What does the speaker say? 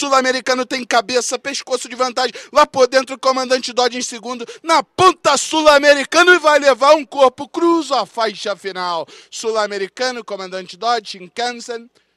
sul-americano tem cabeça, pescoço de vantagem. Lá por dentro, o comandante Dodge em segundo. Na ponta, sul-americano e vai levar um corpo. Cruza a faixa final. Sul-americano, comandante Dodge, em Kansas.